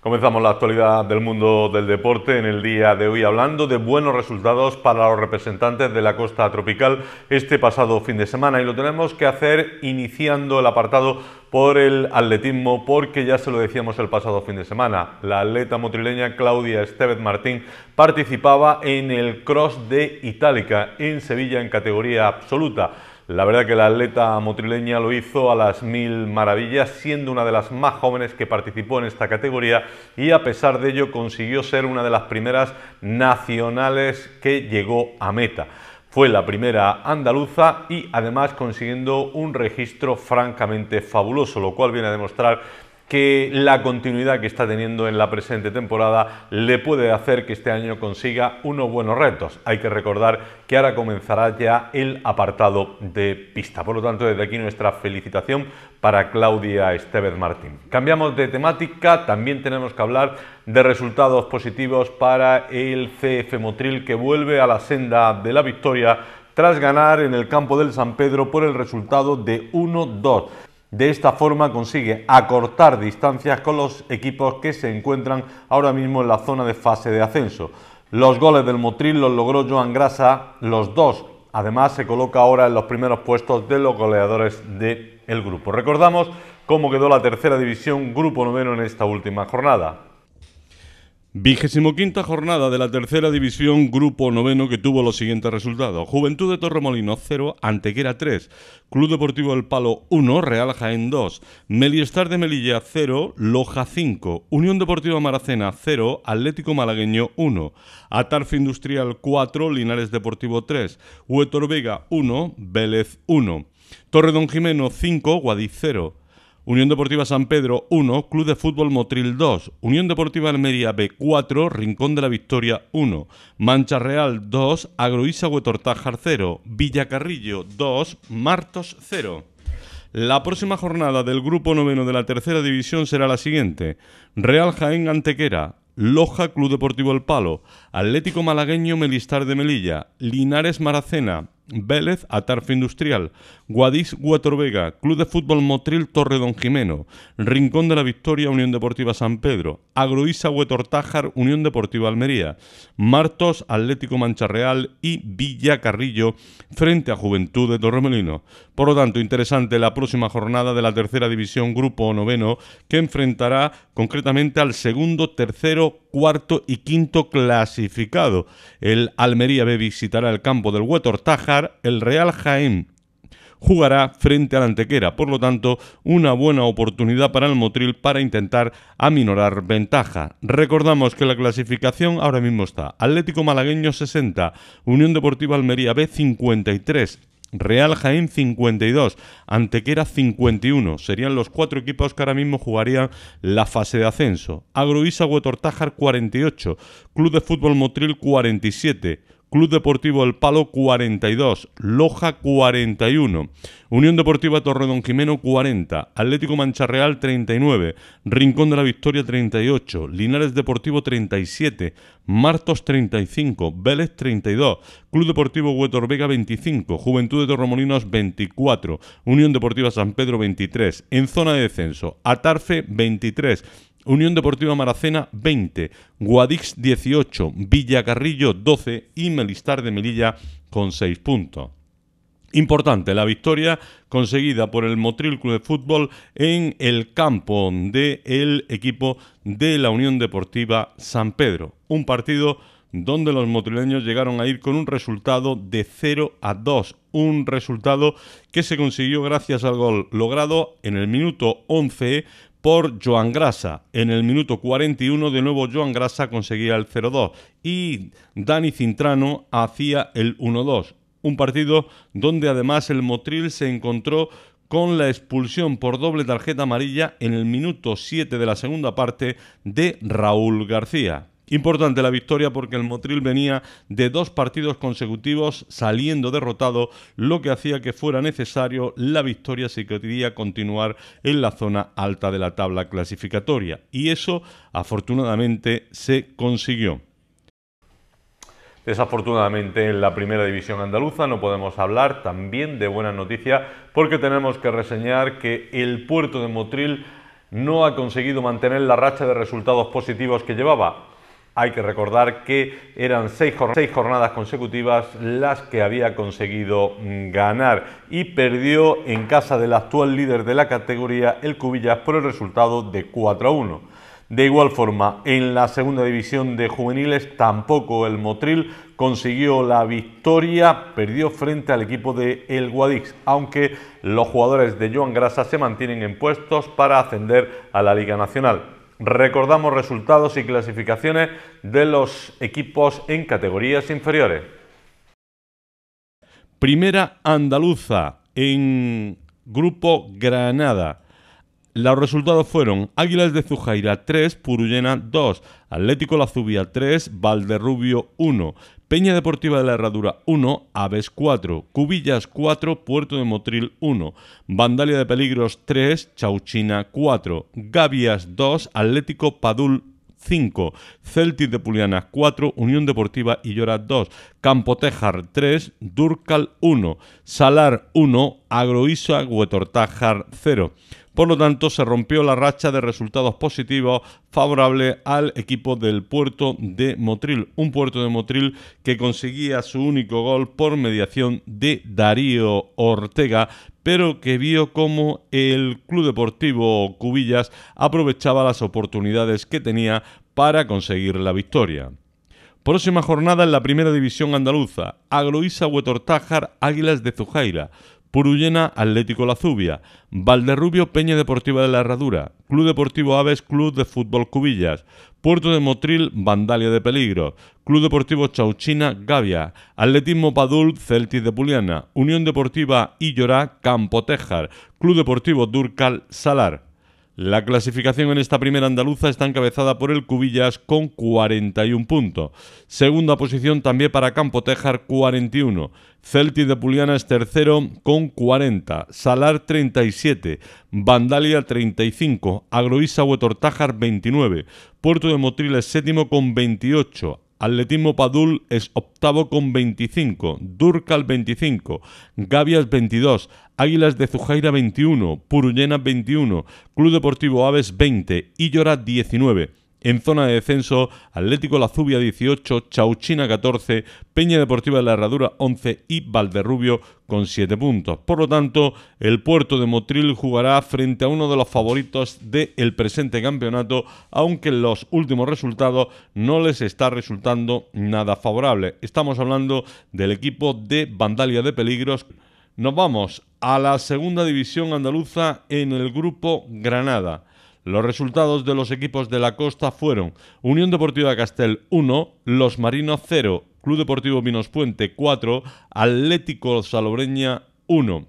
Comenzamos la actualidad del mundo del deporte en el día de hoy hablando de buenos resultados para los representantes de la costa tropical este pasado fin de semana y lo tenemos que hacer iniciando el apartado por el atletismo, porque ya se lo decíamos el pasado fin de semana, la atleta motrileña Claudia Estevez Martín participaba en el Cross de Itálica en Sevilla en categoría absoluta. La verdad que la atleta motrileña lo hizo a las mil maravillas, siendo una de las más jóvenes que participó en esta categoría y a pesar de ello consiguió ser una de las primeras nacionales que llegó a meta. Fue la primera andaluza y además consiguiendo un registro francamente fabuloso, lo cual viene a demostrar que la continuidad que está teniendo en la presente temporada le puede hacer que este año consiga unos buenos retos. Hay que recordar que ahora comenzará ya el apartado de pista. Por lo tanto, desde aquí nuestra felicitación para Claudia Estevez Martín. Cambiamos de temática, también tenemos que hablar de resultados positivos para el CF Motril que vuelve a la senda de la victoria tras ganar en el campo del San Pedro por el resultado de 1-2. De esta forma consigue acortar distancias con los equipos que se encuentran ahora mismo en la zona de fase de ascenso. Los goles del Motril los logró Joan Grasa, los dos. Además se coloca ahora en los primeros puestos de los goleadores del grupo. Recordamos cómo quedó la tercera división, grupo noveno en esta última jornada. Vigésimo quinta jornada de la tercera división grupo noveno que tuvo los siguientes resultados. Juventud de Torremolino 0, Antequera 3, Club Deportivo del Palo 1, Real Jaén 2, Meliestar de Melilla 0, Loja 5, Unión Deportiva Maracena 0, Atlético Malagueño 1, Atarfe Industrial 4, Linares Deportivo 3, Huetor Vega 1, Vélez 1, Torre Don Jimeno 5, Guadiz 0, Unión Deportiva San Pedro 1, Club de Fútbol Motril 2, Unión Deportiva Almería B4, Rincón de la Victoria 1, Mancha Real 2, Agroisa Huetortájar 0, Villacarrillo 2, Martos 0. La próxima jornada del grupo noveno de la tercera división será la siguiente. Real Jaén Antequera, Loja Club Deportivo El Palo, Atlético Malagueño Melistar de Melilla, Linares Maracena, Vélez Atarfe Industrial, Guadix Vega... Club de Fútbol Motril Don Jimeno, Rincón de la Victoria Unión Deportiva San Pedro, Agroisa Huetortájar Unión Deportiva Almería, Martos Atlético Mancha Real y Villa Carrillo frente a Juventud de Torremolino. Por lo tanto, interesante la próxima jornada de la tercera división Grupo Noveno que enfrentará concretamente al segundo, tercero, cuarto y quinto clasificado. El Almería B visitará el campo del Huetortájar, el Real Jaén jugará frente a la Antequera. Por lo tanto, una buena oportunidad para el Motril para intentar aminorar ventaja. Recordamos que la clasificación ahora mismo está Atlético Malagueño 60, Unión Deportiva Almería B 53, Real Jaén 52, Antequera 51. Serían los cuatro equipos que ahora mismo jugarían la fase de ascenso. Agroisa Huetortájar 48, Club de Fútbol Motril 47. Club Deportivo El Palo 42, Loja 41, Unión Deportiva Torredón Jimeno 40, Atlético Mancha Real 39, Rincón de la Victoria 38, Linares Deportivo 37, Martos 35, Vélez 32, Club Deportivo Huetor Vega 25, Juventud de Torremolinos 24, Unión Deportiva San Pedro 23, en zona de descenso, Atarfe 23, Unión Deportiva Maracena 20, Guadix 18, Villacarrillo 12 y Melistar de Melilla con 6 puntos. Importante la victoria conseguida por el Motril Club de Fútbol en el campo del equipo de la Unión Deportiva San Pedro. Un partido donde los motrileños llegaron a ir con un resultado de 0 a 2. Un resultado que se consiguió gracias al gol logrado en el minuto 11 por Joan Grasa. En el minuto 41 de nuevo Joan Grasa conseguía el 0-2 y Dani Cintrano hacía el 1-2. Un partido donde además el Motril se encontró con la expulsión por doble tarjeta amarilla en el minuto 7 de la segunda parte de Raúl García. Importante la victoria porque el Motril venía de dos partidos consecutivos saliendo derrotado, lo que hacía que fuera necesario la victoria si quería continuar en la zona alta de la tabla clasificatoria. Y eso afortunadamente se consiguió. Desafortunadamente en la primera división andaluza no podemos hablar también de buena noticia porque tenemos que reseñar que el puerto de Motril no ha conseguido mantener la racha de resultados positivos que llevaba. Hay que recordar que eran seis, jornadas consecutivas las que había conseguido mm, ganar y perdió en casa del actual líder de la categoría, el Cubillas, por el resultado de 4 a 1. De igual forma, en la segunda división de juveniles tampoco el Motril consiguió la victoria, perdió frente al equipo de El Guadix, aunque los jugadores de Joan Grasa se mantienen en puestos para ascender a la Liga Nacional. Recordamos resultados y clasificaciones de los equipos en categorías inferiores. Primera andaluza en Grupo Granada. Los resultados fueron Águilas de Zujaira 3, Purullena 2, Atlético La 3, Valderrubio 1, Peña Deportiva de la Herradura 1, Aves 4, Cubillas 4, Puerto de Motril 1, Vandalia de Peligros 3, Chauchina 4, Gavias 2, Atlético Padul 5, Celtic de Pulianas 4, Unión Deportiva y Lloras, 2, Campotejar 3, Durcal 1, Salar 1, Agroisa Huetortajar, 0. Por lo tanto, se rompió la racha de resultados positivos favorable al equipo del puerto de Motril. Un puerto de Motril que conseguía su único gol por mediación de Darío Ortega, pero que vio cómo el Club Deportivo Cubillas aprovechaba las oportunidades que tenía para conseguir la victoria. Próxima jornada en la primera división andaluza. Agroisa Huetortájar, Águilas de Zujaira. Burullena Atlético La Zubia, Valderrubio Peña Deportiva de la Herradura, Club Deportivo Aves Club de Fútbol Cubillas, Puerto de Motril Vandalia de Peligro, Club Deportivo Chauchina Gavia, Atletismo Padul Celtis de Puliana, Unión Deportiva Illora Campo Tejar, Club Deportivo Durcal Salar. La clasificación en esta primera andaluza está encabezada por el Cubillas con 41 puntos. Segunda posición también para Campo Tejar 41. Celti de Puliana es tercero con 40. Salar 37. Vandalia 35. Agroisa Huetortájar 29. Puerto de es séptimo con 28. Atletismo Padul es octavo con 25, Durcal 25, Gavias 22, Águilas de Zujaira 21, Purullena 21, Club Deportivo Aves 20 y Llora 19 en zona de descenso, Atlético La Zubia 18, Chauchina 14, Peña Deportiva de la Herradura 11 y Valderrubio con 7 puntos. Por lo tanto, el puerto de Motril jugará frente a uno de los favoritos del presente campeonato, aunque los últimos resultados no les está resultando nada favorable. Estamos hablando del equipo de Vandalia de Peligros. Nos vamos a la segunda división andaluza en el grupo Granada. Los resultados de los equipos de la costa fueron Unión Deportiva Castel 1, Los Marinos 0, Club Deportivo puente 4, Atlético Salobreña 1.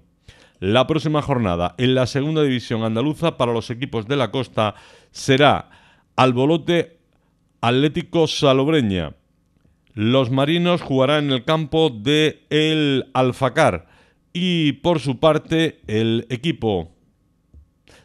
La próxima jornada en la segunda división andaluza para los equipos de la costa será Albolote Atlético Salobreña. Los Marinos jugarán en el campo de el Alfacar y por su parte el equipo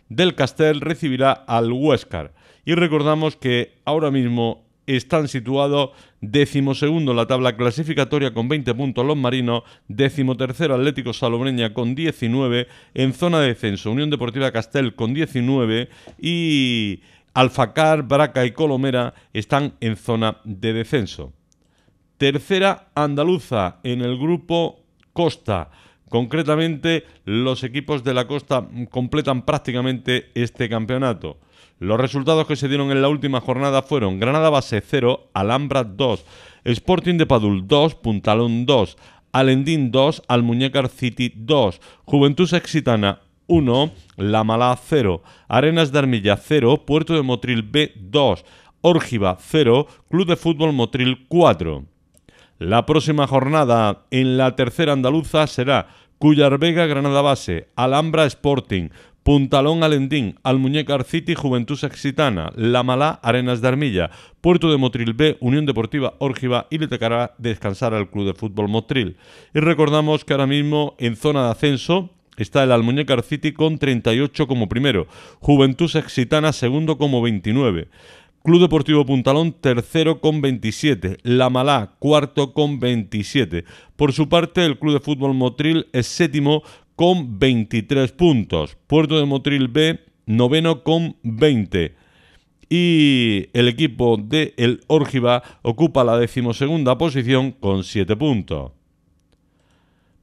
del Castell recibirá al Huescar. Y recordamos que ahora mismo están situados decimosegundo en la tabla clasificatoria con 20 puntos los marinos, decimotercero Atlético Salobreña con 19, en zona de descenso Unión Deportiva Castel con 19 y Alfacar, Braca y Colomera están en zona de descenso. Tercera andaluza en el grupo Costa Concretamente, los equipos de la costa completan prácticamente este campeonato. Los resultados que se dieron en la última jornada fueron Granada Base 0, Alhambra 2, Sporting de Padul 2, Puntalón 2, Alendín 2, Almuñécar City 2, Juventud Exitana 1, La Mala 0, Arenas de Armilla 0, Puerto de Motril B 2, Órgiva 0, Club de Fútbol Motril 4. La próxima jornada en la tercera andaluza será Cullar Vega, Granada Base, Alhambra Sporting, Puntalón Alendín, Almuñécar City, Juventud Excitana, La Malá, Arenas de Armilla, Puerto de Motril B, Unión Deportiva Orgiva y le tocará descansar al Club de Fútbol Motril. Y recordamos que ahora mismo en zona de ascenso está el Almuñécar City con 38 como primero, Juventud Excitana segundo como 29. Club Deportivo Puntalón tercero con 27, La Malá cuarto con 27. Por su parte, el Club de Fútbol Motril es séptimo con 23 puntos, Puerto de Motril B noveno con 20 y el equipo de El Órgiva ocupa la decimosegunda posición con 7 puntos.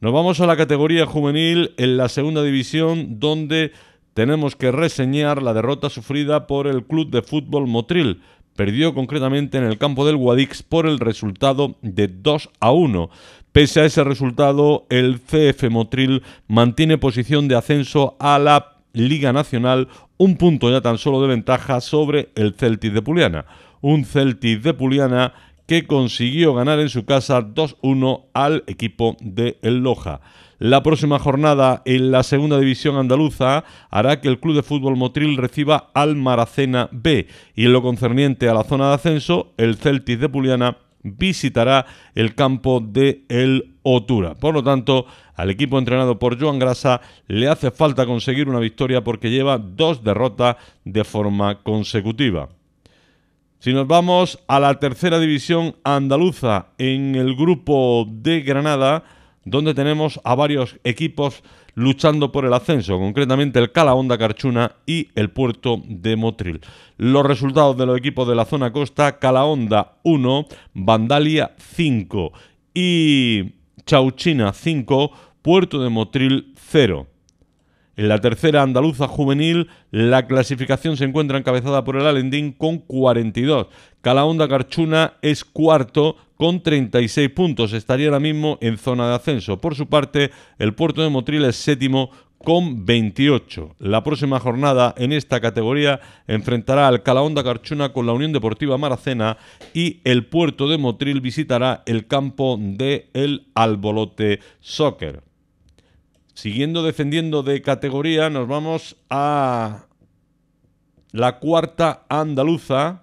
Nos vamos a la categoría juvenil en la segunda división donde tenemos que reseñar la derrota sufrida por el Club de Fútbol Motril. Perdió concretamente en el campo del Guadix por el resultado de 2 a 1. Pese a ese resultado, el CF Motril mantiene posición de ascenso a la Liga Nacional, un punto ya tan solo de ventaja sobre el Celtic de Puliana. Un Celtic de Puliana que consiguió ganar en su casa 2-1 al equipo de El Loja. La próxima jornada en la segunda división andaluza hará que el Club de Fútbol Motril reciba al Maracena B y en lo concerniente a la zona de ascenso, el Celtic de Puliana visitará el campo de El Otura. Por lo tanto, al equipo entrenado por Joan Grasa le hace falta conseguir una victoria porque lleva dos derrotas de forma consecutiva. Si nos vamos a la tercera división andaluza en el grupo de Granada, donde tenemos a varios equipos luchando por el ascenso, concretamente el Calahonda Carchuna y el Puerto de Motril. Los resultados de los equipos de la zona costa, Calahonda 1, Vandalia 5 y Chauchina 5, Puerto de Motril 0. En la tercera andaluza juvenil, la clasificación se encuentra encabezada por el Alendín con 42. Calahonda Carchuna es cuarto con 36 puntos. Estaría ahora mismo en zona de ascenso. Por su parte, el Puerto de Motril es séptimo con 28. La próxima jornada en esta categoría enfrentará al Calahonda Carchuna con la Unión Deportiva Maracena y el Puerto de Motril visitará el campo de el Albolote Soccer. Siguiendo defendiendo de categoría, nos vamos a la cuarta andaluza.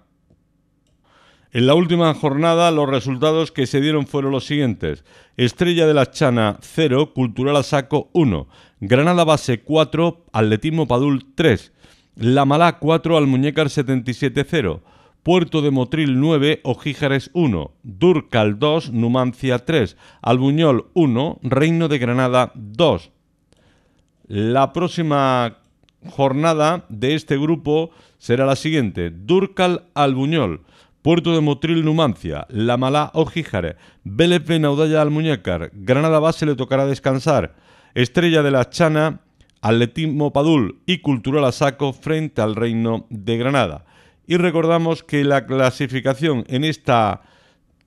En la última jornada los resultados que se dieron fueron los siguientes. Estrella de la Chana 0, Cultural Asaco 1, Granada Base 4, Atletismo Padul 3, La Malá 4, Almuñécar 77 0, Puerto de Motril 9, Ojíjares 1, Durcal 2, Numancia 3, Albuñol 1, Reino de Granada 2, la próxima jornada de este grupo será la siguiente. Durcal Albuñol, Puerto de Motril Numancia, La Malá Ojíjar, Vélez al Almuñécar, Granada Base le tocará descansar, Estrella de la Chana, Atletismo Padul y Cultural Asaco frente al Reino de Granada. Y recordamos que la clasificación en esta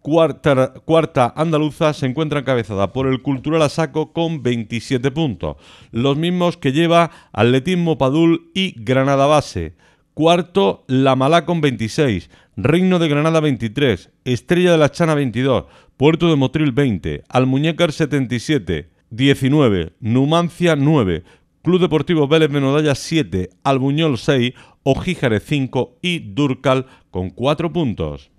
Cuarta, andaluza se encuentra encabezada por el Cultural Asaco con 27 puntos, los mismos que lleva Atletismo Padul y Granada Base. Cuarto, La Malá con 26, Reino de Granada 23, Estrella de la Chana 22, Puerto de Motril 20, Almuñécar 77, 19, Numancia 9, Club Deportivo Vélez Benodalla 7, Albuñol 6, Ojíjares 5 y Durcal con 4 puntos.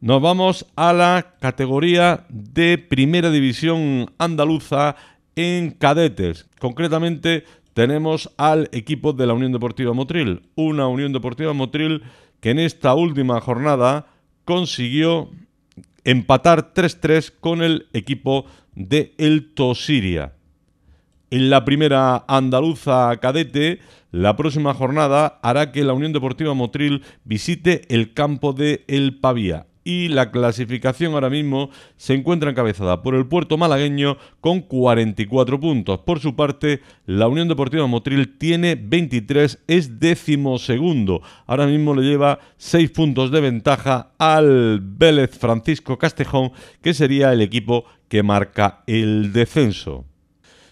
Nos vamos a la categoría de Primera División Andaluza en cadetes. Concretamente tenemos al equipo de la Unión Deportiva Motril, una Unión Deportiva Motril que en esta última jornada consiguió empatar 3-3 con el equipo de El Tosiria. En la primera andaluza cadete, la próxima jornada hará que la Unión Deportiva Motril visite el campo de El Pavía y la clasificación ahora mismo se encuentra encabezada por el puerto malagueño con 44 puntos. Por su parte, la Unión Deportiva Motril tiene 23, es décimo segundo. Ahora mismo le lleva 6 puntos de ventaja al Vélez Francisco Castejón, que sería el equipo que marca el descenso.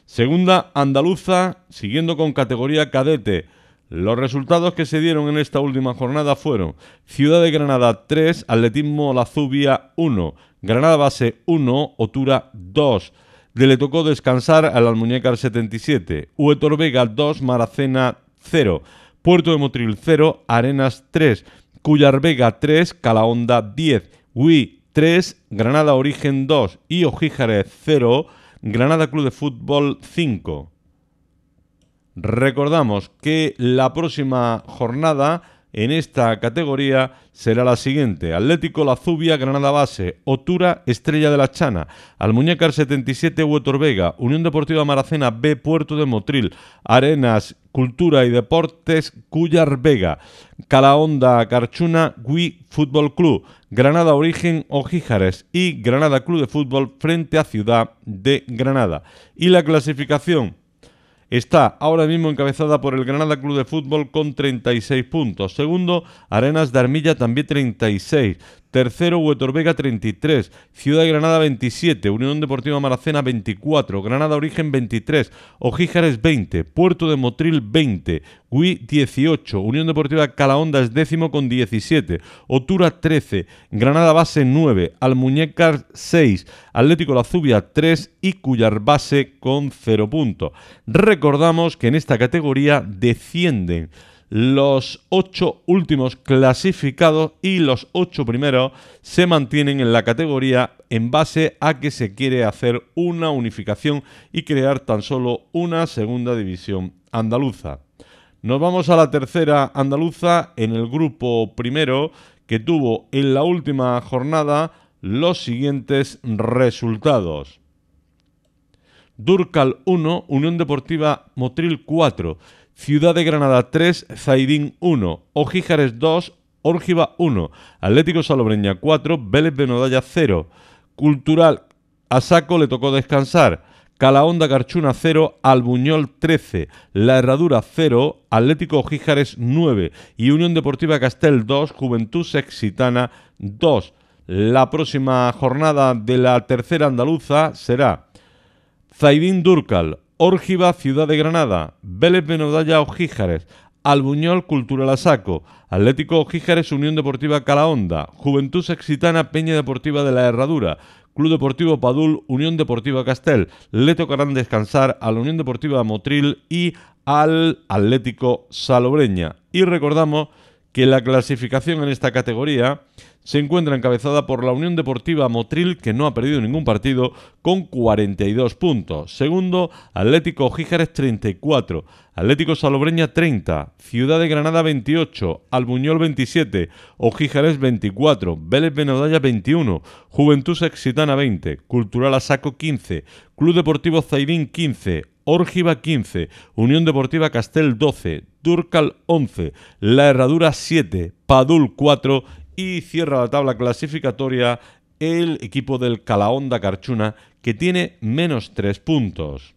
Segunda andaluza, siguiendo con categoría cadete, los resultados que se dieron en esta última jornada fueron Ciudad de Granada 3, Atletismo Lazubia 1, Granada Base 1, Otura 2. De le tocó descansar Al Almuñécar 77, Huetor Vega 2, Maracena 0, Puerto de Motril 0, Arenas 3, Cuyar Vega 3, Calahonda 10, Ui 3, Granada Origen 2 y Ojíjares 0, Granada Club de Fútbol 5. Recordamos que la próxima jornada en esta categoría será la siguiente. Atlético La Zubia, Granada Base, Otura, Estrella de la Chana, Almuñécar 77, Huetor Vega, Unión Deportiva Maracena B, Puerto de Motril, Arenas, Cultura y Deportes, Cuyar Vega, Calahonda, Carchuna, Gui Fútbol Club, Granada Origen, Ojíjares y Granada Club de Fútbol frente a Ciudad de Granada. Y la clasificación está ahora mismo encabezada por el Granada Club de Fútbol con 36 puntos. Segundo, Arenas de Armilla también 36. Tercero, Huetorbega 33, Ciudad de Granada 27, Unión Deportiva Maracena 24, Granada Origen 23, Ojíjares 20, Puerto de Motril 20, Gui 18, Unión Deportiva Calahonda es décimo con 17, Otura 13, Granada Base 9, Almuñécar 6, Atlético La Zubia 3 y Cuyar Base con 0 puntos. Recordamos que en esta categoría descienden los ocho últimos clasificados y los ocho primeros se mantienen en la categoría en base a que se quiere hacer una unificación y crear tan solo una segunda división andaluza. Nos vamos a la tercera andaluza en el grupo primero que tuvo en la última jornada los siguientes resultados. Durcal 1, Unión Deportiva Motril 4, Ciudad de Granada 3, Zaidín 1, Ojíjares 2, Órgiva 1, Atlético Salobreña 4, Vélez Benodalla 0, Cultural Asaco le tocó descansar, Calahonda Carchuna 0, Albuñol 13, La Herradura 0, Atlético Ojíjares 9 y Unión Deportiva Castel 2, Juventud Sexitana 2. La próxima jornada de la tercera andaluza será Zaidín Durcal, Órgiva, Ciudad de Granada, Vélez Benodalla, Ojíjares, Albuñol, Cultural Asaco, Atlético Ojíjares, Unión Deportiva Calahonda, Juventud Sexitana, Peña Deportiva de la Herradura, Club Deportivo Padul, Unión Deportiva Castel. Le tocarán descansar a la Unión Deportiva Motril y al Atlético Salobreña. Y recordamos que la clasificación en esta categoría se encuentra encabezada por la Unión Deportiva Motril, que no ha perdido ningún partido, con 42 puntos. Segundo, Atlético Ojíjares 34, Atlético Salobreña 30, Ciudad de Granada 28, Albuñol 27, Ojíjares 24, Vélez Benodalla 21, Juventud Exitana 20, Cultural Asaco 15, Club Deportivo Zaidín 15, Órgiva 15, Unión Deportiva Castel 12, Turcal 11, La Herradura 7, Padul 4 y cierra la tabla clasificatoria el equipo del Calahonda Carchuna que tiene menos 3 puntos.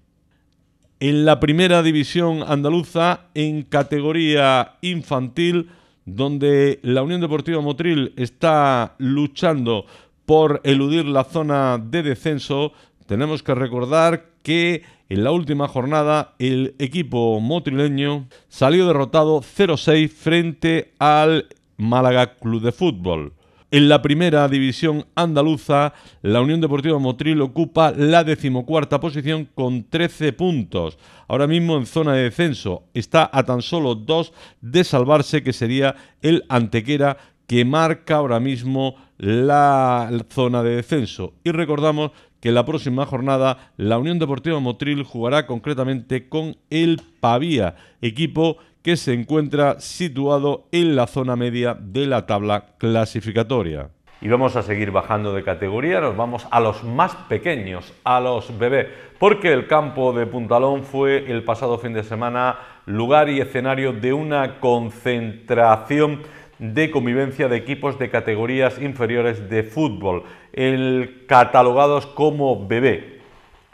En la primera división andaluza, en categoría infantil, donde la Unión Deportiva Motril está luchando por eludir la zona de descenso, tenemos que recordar que en la última jornada el equipo motrileño salió derrotado 0-6 frente al Málaga Club de Fútbol. En la primera división andaluza, la Unión Deportiva Motril ocupa la decimocuarta posición con 13 puntos. Ahora mismo en zona de descenso está a tan solo dos de salvarse, que sería el Antequera, que marca ahora mismo la zona de descenso. Y recordamos que la próxima jornada la Unión Deportiva Motril jugará concretamente con el Pavía, equipo que se encuentra situado en la zona media de la tabla clasificatoria. Y vamos a seguir bajando de categoría, nos vamos a los más pequeños, a los bebés, porque el campo de Puntalón fue el pasado fin de semana lugar y escenario de una concentración de convivencia de equipos de categorías inferiores de fútbol el catalogados como bebé.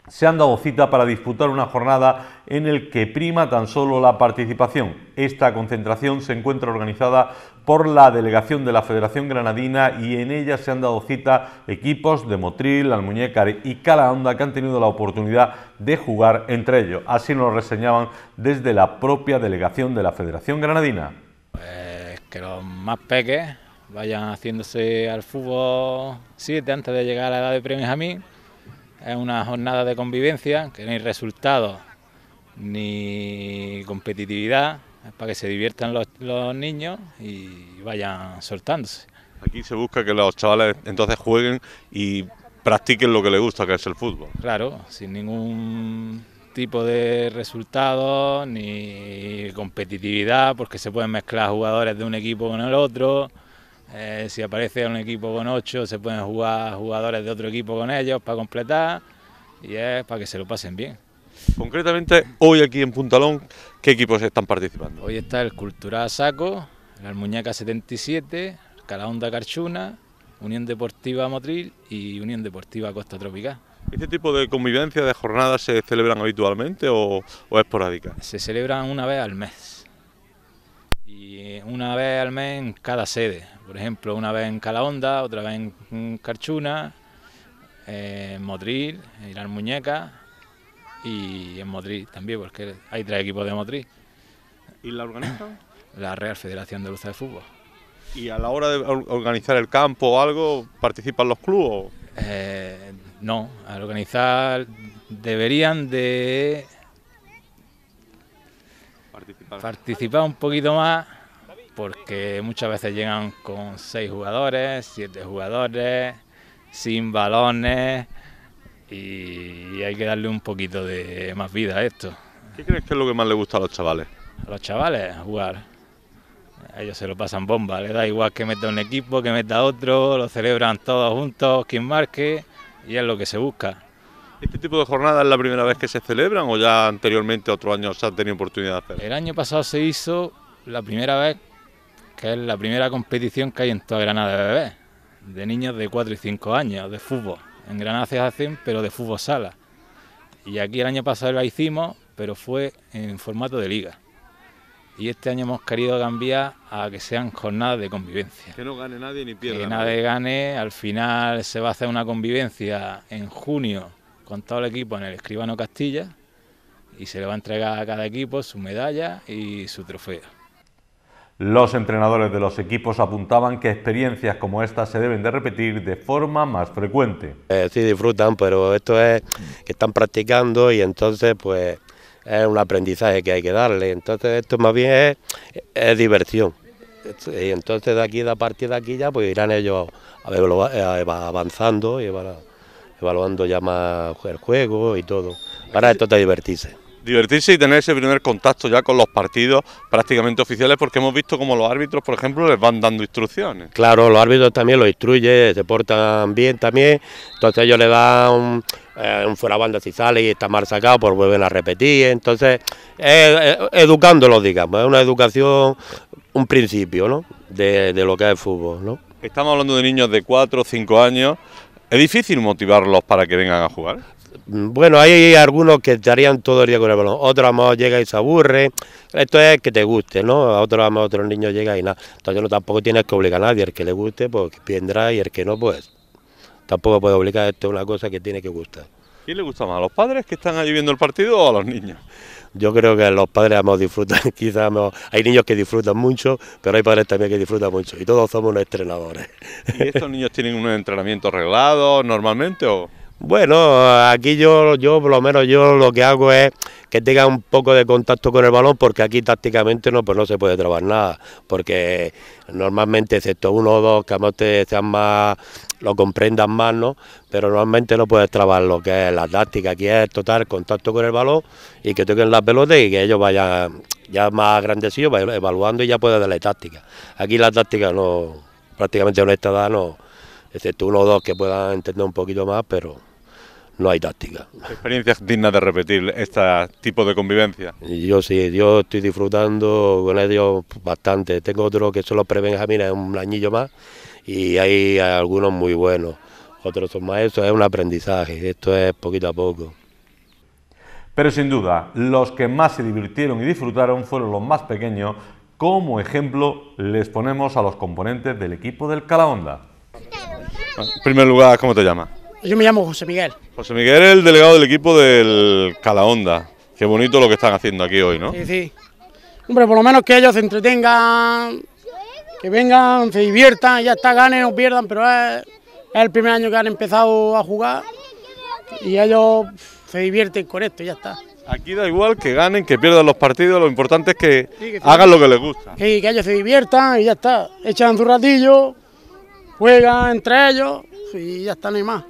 Se han dado cita para disputar una jornada en el que prima tan solo la participación. Esta concentración se encuentra organizada por la delegación de la Federación Granadina y en ella se han dado cita equipos de Motril, Almuñécar y Calahonda que han tenido la oportunidad de jugar entre ellos. Así nos reseñaban desde la propia delegación de la Federación Granadina. Pues que los más pequeños vayan haciéndose al fútbol 7 antes de llegar a la edad de premios a mí... Es una jornada de convivencia, que no hay resultados ni competitividad, es para que se diviertan los, los niños y vayan soltándose. Aquí se busca que los chavales entonces jueguen y practiquen lo que les gusta, que es el fútbol. Claro, sin ningún tipo de resultados ni competitividad, porque se pueden mezclar jugadores de un equipo con el otro. Eh, si aparece un equipo con ocho, se pueden jugar jugadores de otro equipo con ellos para completar y es para que se lo pasen bien. Concretamente, hoy aquí en Puntalón, ¿qué equipos están participando? Hoy está el Cultural Saco, el Almuñaca 77, Calahonda Carchuna, Unión Deportiva Motril y Unión Deportiva Costa Tropical. ¿Este tipo de convivencia, de jornadas, se celebran habitualmente o, o esporádicas? Se celebran una vez al mes y una vez al mes en cada sede. Por ejemplo, una vez en Calahonda, otra vez en Carchuna, eh, en Motril, en Irán Muñeca y en Motril también, porque hay tres equipos de Motril. ¿Y la organiza? La Real Federación de Lucha de Fútbol. ¿Y a la hora de organizar el campo o algo, participan los clubes? Eh, no, al organizar deberían de participar un poquito más porque muchas veces llegan con seis jugadores, siete jugadores, sin balones y hay que darle un poquito de más vida a esto. ¿Qué crees que es lo que más le gusta a los chavales? A los chavales jugar. ellos se lo pasan bomba, les da igual que meta un equipo, que meta otro, lo celebran todos juntos, quien marque y es lo que se busca. ¿Este tipo de jornada es la primera vez que se celebran o ya anteriormente otro año, se han tenido oportunidad de hacer? El año pasado se hizo la primera vez, que es la primera competición que hay en toda Granada de bebés, de niños de 4 y 5 años, de fútbol. En Granada se hacen, pero de fútbol sala. Y aquí el año pasado la hicimos, pero fue en formato de liga. Y este año hemos querido cambiar a que sean jornadas de convivencia. Que no gane nadie ni pierda. Que nadie gane. Al final se va a hacer una convivencia en junio con todo el equipo en el escribano Castilla y se le va a entregar a cada equipo su medalla y su trofeo. Los entrenadores de los equipos apuntaban que experiencias como esta se deben de repetir de forma más frecuente. Eh, sí disfrutan, pero esto es que están practicando y entonces pues es un aprendizaje que hay que darle. Entonces esto más bien es, diversión. Y entonces de aquí, de a partir de aquí ya pues irán ellos eh, avanzando y van a evaluando ya más el juego y todo. ...para esto te divertirse. Divertirse y tener ese primer contacto ya con los partidos prácticamente oficiales, porque hemos visto como los árbitros, por ejemplo, les van dando instrucciones. Claro, los árbitros también los instruyen, se portan bien también, entonces ellos le dan un, eh, un fuera banda si sale y está mal sacado, pues vuelven a repetir. Entonces, eh, eh educándolos, digamos, es una educación, un principio, ¿no? De, lo que es el fútbol, ¿no? Estamos hablando de niños de 4 o 5 años ¿Es difícil motivarlos para que vengan a jugar? Mm, bueno, hay algunos que estarían todo el día con el balón, otros más llega y se aburre, esto es que te guste, ¿no? A otros más otros niños llega y nada. Entonces no tampoco tienes que obligar a nadie, el que le guste pues vendrá y el que no pues tampoco puede obligar, esto es una cosa que tiene que gustar. ¿Y le gusta más, a los padres que están allí viendo el partido o a los niños? Yo creo que los padres hemos disfrutado, quizás hay niños que disfrutan mucho, pero hay padres también que disfrutan mucho y todos somos entrenadores. ¿Y estos niños tienen un entrenamiento arreglado normalmente o...? Bueno, aquí yo, yo por lo menos yo lo que hago es que tenga un poco de contacto con el balón porque aquí tácticamente no pues no se puede trabar nada porque normalmente excepto uno o dos que a te sean más lo comprendan más no pero normalmente no puedes trabar lo que es la táctica aquí es total contacto con el balón y que toquen las pelotas y que ellos vayan ya más vayan evaluando y ya puedes darle táctica aquí la táctica no prácticamente no está dando, excepto uno o dos que puedan entender un poquito más pero no hay táctica. experiencia digna de repetir este tipo de convivencia? Yo sí, yo estoy disfrutando con ellos bastante. Tengo otro que son los prebenjamines, un añillo más, y hay algunos muy buenos. Otros son maestros, es un aprendizaje, esto es poquito a poco. Pero sin duda, los que más se divirtieron y disfrutaron fueron los más pequeños. Como ejemplo, les ponemos a los componentes del equipo del Calahonda. En primer lugar, ¿cómo te llamas? Yo me llamo José Miguel. José Miguel es el delegado del equipo del Calaonda. Qué bonito lo que están haciendo aquí hoy, ¿no? Sí, sí. Hombre, por lo menos que ellos se entretengan, que vengan, se diviertan, ya está, ganen o pierdan, pero es, el primer año que han empezado a jugar y ellos se divierten con esto, ya está. Aquí da igual que ganen, que pierdan los partidos, lo importante es que, hagan lo que les gusta. Sí, que ellos se diviertan y ya está. Echan su ratillo, juegan entre ellos y ya está, no hay más.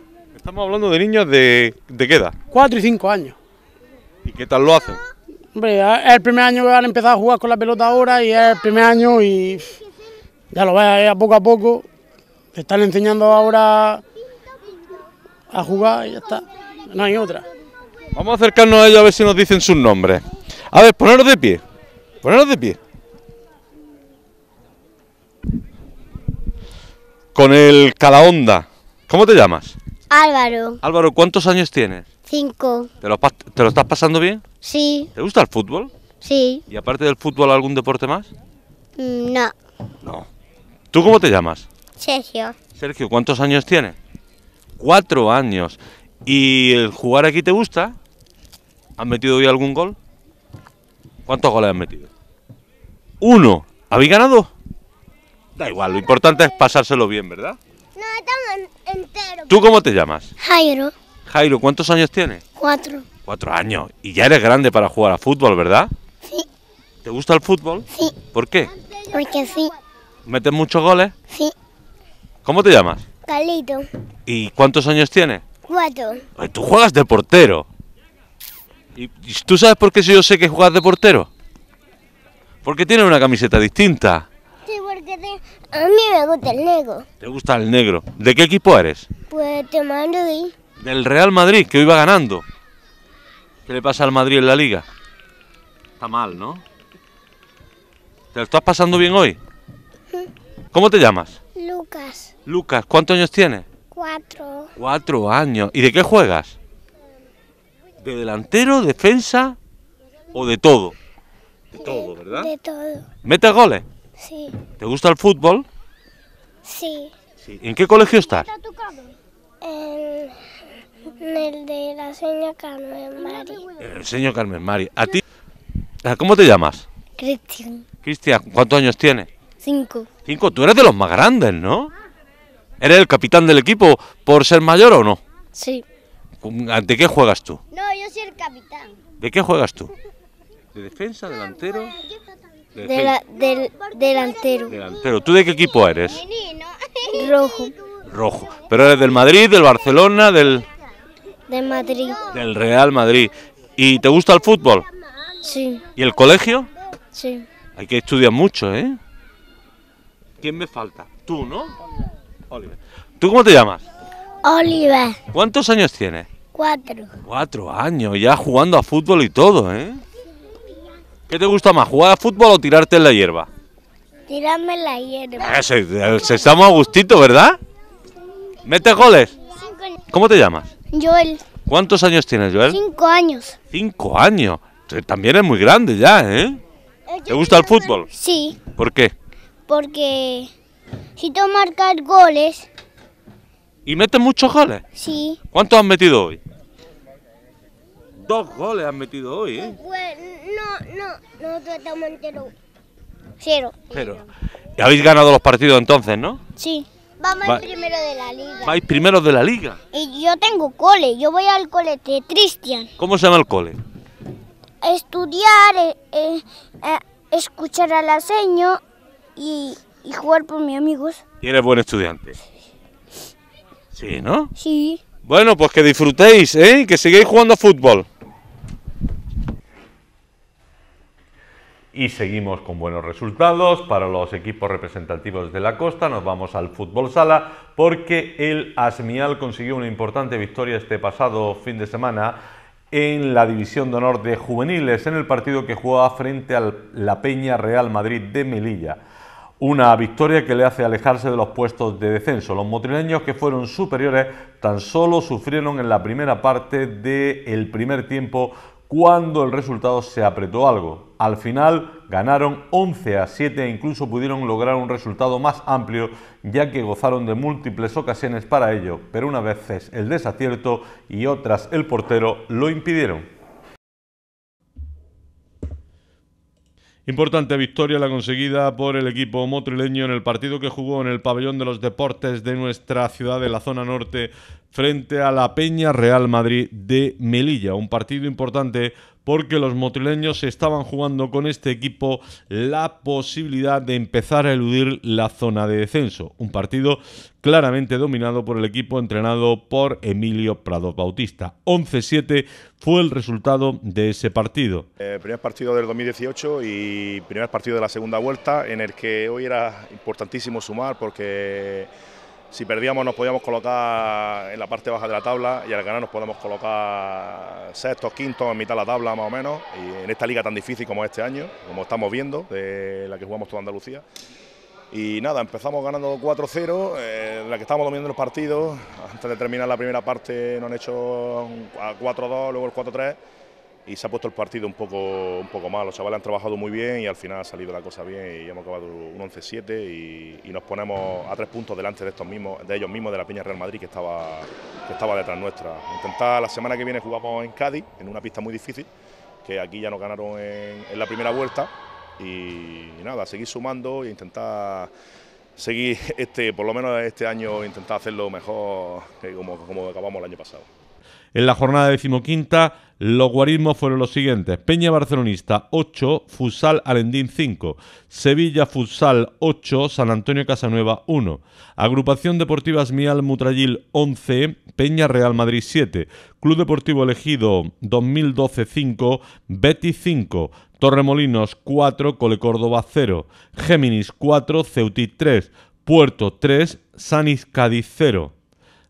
Estamos hablando de niños de, de qué edad? Cuatro y cinco años. ¿Y qué tal lo hacen? Hombre, es el primer año que van a empezar a jugar con la pelota ahora y es el primer año y ya lo ves a poco a poco. Te están enseñando ahora a jugar y ya está. No hay otra. Vamos a acercarnos a ellos a ver si nos dicen sus nombres. A ver, poneros de pie. Poneros de pie. Con el Calahonda. ¿Cómo te llamas? Álvaro. Álvaro, ¿cuántos años tienes? Cinco. ¿Te lo, estás pasando bien? Sí. ¿Te gusta el fútbol? Sí. ¿Y aparte del fútbol algún deporte más? Mm, no. No. ¿Tú cómo te llamas? Sergio. Sergio, ¿cuántos años tienes? Cuatro años. ¿Y el jugar aquí te gusta? ¿Has metido hoy algún gol? ¿Cuántos goles has metido? Uno. ¿Habéis ganado? Da igual, lo importante es pasárselo bien, ¿verdad? ¿Tú cómo te llamas? Jairo. Jairo, ¿cuántos años tienes? Cuatro. Cuatro años. Y ya eres grande para jugar a fútbol, ¿verdad? Sí. ¿Te gusta el fútbol? Sí. ¿Por qué? Porque sí. ¿Metes muchos goles? Sí. ¿Cómo te llamas? Carlito. ¿Y cuántos años tienes? Cuatro. tú juegas de portero. ¿Y tú sabes por qué Si yo sé que juegas de portero? Porque tiene una camiseta distinta. Sí, porque a mí me gusta el negro. ¿Te gusta el negro? ¿De qué equipo eres? Pues de Madrid. Del Real Madrid, que hoy va ganando. ¿Qué le pasa al Madrid en la liga? Está mal, ¿no? ¿Te lo estás pasando bien hoy? ¿Cómo te llamas? Lucas. Lucas, ¿cuántos años tienes? Cuatro. Cuatro años. ¿Y de qué juegas? ¿De delantero, defensa o de todo? De todo, ¿verdad? De todo. ¿Mete goles? Sí. ¿Te gusta el fútbol? Sí. ¿En qué colegio estás? En, el de la señora Carmen Mari. El señor Carmen Mari. ¿A ti? Ah, ¿Cómo te llamas? Cristian. Cristian, ¿cuántos años tienes? Cinco. Cinco, tú eres de los más grandes, ¿no? ¿Eres el capitán del equipo por ser mayor o no? Sí. Ah, ¿De qué juegas tú? No, yo soy el capitán. ¿De qué juegas tú? ¿De defensa, delantero? del delantero. ¿Tú de qué equipo eres? Rojo. Rojo. Pero eres del Madrid, del Barcelona, del... Del Madrid. Del Real Madrid. ¿Y te gusta el fútbol? Sí. ¿Y el colegio? Sí. Hay que estudiar mucho, ¿eh? ¿Quién me falta? Tú, ¿no? Oliver. ¿Tú cómo te llamas? Oliver. ¿Cuántos años tienes? Cuatro. Cuatro años, ya jugando a fútbol y todo, ¿eh? ¿Qué te gusta más, jugar a fútbol o tirarte en la hierba? Tirarme en la hierba. Ah, se, estamos a gustito, ¿verdad? ¿Mete goles? ¿Cómo te llamas? Joel. ¿Cuántos años tienes, Joel? Cinco años. Cinco años. También es muy grande ya, ¿eh? eh ¿Te gusta el fútbol? Sí. ¿Por qué? Porque si tú marcas goles... ¿Y metes muchos goles? Sí. ¿Cuántos has metido hoy? Dos goles han metido hoy, ¿eh? Pues no, no, nosotros estamos entero Cero. Cero. ¿Y habéis ganado los partidos entonces, no? Sí. Vamos primero de la liga. Vais primero de la liga. Y yo tengo cole, yo voy al cole de Cristian. ¿Cómo se llama el cole? Estudiar, eh, eh, eh, escuchar a la y, jugar por mis amigos. ¿Y eres buen estudiante? Sí, ¿no? Sí. Bueno, pues que disfrutéis, ¿eh? Que sigáis jugando a fútbol. y seguimos con buenos resultados. Para los equipos representativos de la costa nos vamos al fútbol sala porque el Asmial consiguió una importante victoria este pasado fin de semana en la División de Honor de Juveniles en el partido que jugaba frente a la Peña Real Madrid de Melilla. Una victoria que le hace alejarse de los puestos de descenso. Los motrileños que fueron superiores tan solo sufrieron en la primera parte del el primer tiempo cuando el resultado se apretó algo. Al final ganaron 11 a 7 e incluso pudieron lograr un resultado más amplio ya que gozaron de múltiples ocasiones para ello, pero una veces el desacierto y otras el portero lo impidieron. Importante victoria la conseguida por el equipo motrileño en el partido que jugó en el pabellón de los deportes de nuestra ciudad de la zona norte frente a la Peña Real Madrid de Melilla. Un partido importante porque los motrileños estaban jugando con este equipo la posibilidad de empezar a eludir la zona de descenso. Un partido claramente dominado por el equipo entrenado por Emilio Prado Bautista. 11-7 fue el resultado de ese partido. Eh, primer partido del 2018 y primer partido de la segunda vuelta en el que hoy era importantísimo sumar porque si perdíamos nos podíamos colocar en la parte baja de la tabla y al ganar nos podemos colocar sextos, quintos, en mitad de la tabla más o menos. Y en esta liga tan difícil como este año, como estamos viendo, de la que jugamos toda Andalucía. Y nada, empezamos ganando 4-0, eh, en la que estamos dominando los partidos. Antes de terminar la primera parte nos han hecho 4-2, luego el 4-3 y se ha puesto el partido un poco, un poco mal. Los chavales han trabajado muy bien y al final ha salido la cosa bien y hemos acabado un 11-7 y, nos ponemos a tres puntos delante de estos mismos, de ellos mismos, de la Peña Real Madrid que estaba, que estaba detrás nuestra. Intentar la semana que viene jugamos en Cádiz, en una pista muy difícil, que aquí ya nos ganaron en, la primera vuelta. Y, nada, seguir sumando e intentar seguir este, por lo menos este año intentar hacerlo mejor que como, como acabamos el año pasado. En la jornada decimoquinta los guarismos fueron los siguientes. Peña Barcelonista 8, Fusal Alendín 5, Sevilla Futsal 8, San Antonio Casanueva 1, Agrupación Deportiva Esmial Mutrayil 11, Peña Real Madrid 7, Club Deportivo Elegido 2012 5, Betis 5, Torremolinos 4, Cole Córdoba 0, Géminis 4, Ceuti 3, Puerto 3, Sanis Cádiz 0.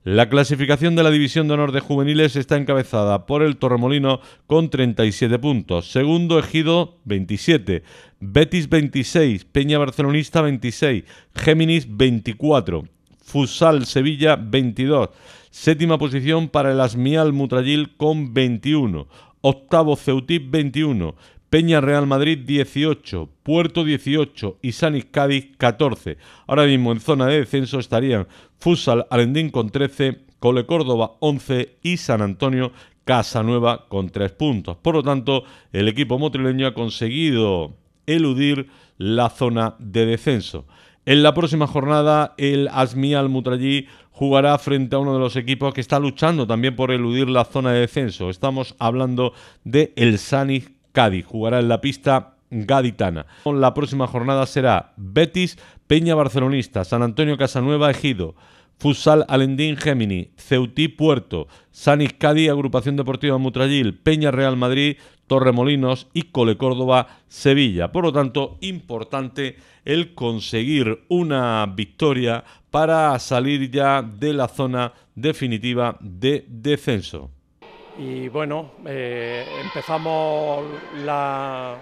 La clasificación de la División de Honor de Juveniles está encabezada por el Torremolino con 37 puntos, segundo Ejido 27, Betis 26, Peña Barcelonista 26, Géminis 24, Fusal Sevilla 22, séptima posición para el Asmial Mutrayil con 21, octavo Ceutip, 21, Peña Real Madrid 18, Puerto 18 y Sanic Cádiz 14. Ahora mismo en zona de descenso estarían Futsal Arendín con 13, Cole Córdoba 11 y San Antonio Casanueva con 3 puntos. Por lo tanto, el equipo motrileño ha conseguido eludir la zona de descenso. En la próxima jornada, el Asmi Almutrallí jugará frente a uno de los equipos que está luchando también por eludir la zona de descenso. Estamos hablando de el Sanis Cádiz. Jugará en la pista gaditana. La próxima jornada será Betis, Peña Barcelonista, San Antonio Casanueva, Ejido. Fusal Alendín Gemini, Ceutí Puerto, San Iscadi, Agrupación Deportiva Mutrayil, Peña Real Madrid, Torremolinos y Cole Córdoba Sevilla. Por lo tanto, importante el conseguir una victoria para salir ya de la zona definitiva de descenso y bueno, eh, empezamos la,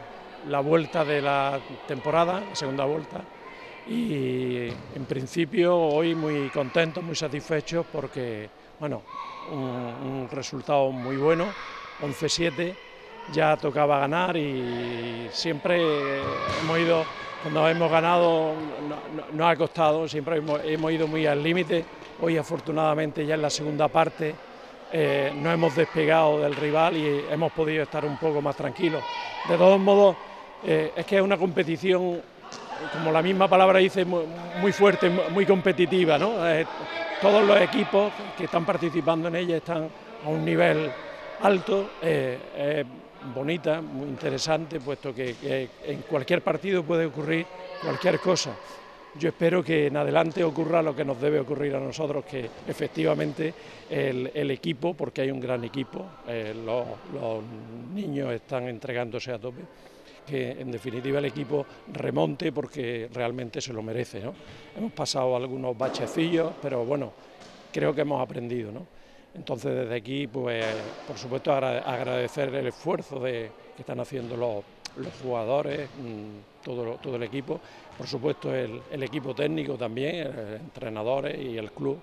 vuelta de la temporada, la segunda vuelta, y en principio hoy muy contentos, muy satisfechos porque, bueno, un, resultado muy bueno, 11-7, ya tocaba ganar y siempre hemos ido, cuando hemos ganado nos ha costado, siempre hemos, hemos ido muy al límite, hoy afortunadamente ya en la segunda parte eh, no hemos despegado del rival y hemos podido estar un poco más tranquilos. De todos modos, eh, es que es una competición, como la misma palabra dice, muy, fuerte, muy competitiva. Eh, todos los equipos que están participando en ella están a un nivel alto, bonita, muy interesante, puesto que en cualquier partido puede ocurrir cualquier cosa. Yo espero que en adelante ocurra lo que nos debe ocurrir a nosotros, que efectivamente el, equipo, porque hay un gran equipo, eh, los, niños están entregándose a tope, que en definitiva el equipo remonte porque realmente se lo merece. Hemos pasado algunos bachecillos, pero bueno, creo que hemos aprendido. ¿no? Entonces desde aquí, pues por supuesto agradecer el esfuerzo de, que están haciendo los, jugadores, mm, todo el equipo por supuesto el, equipo técnico también, entrenadores y el club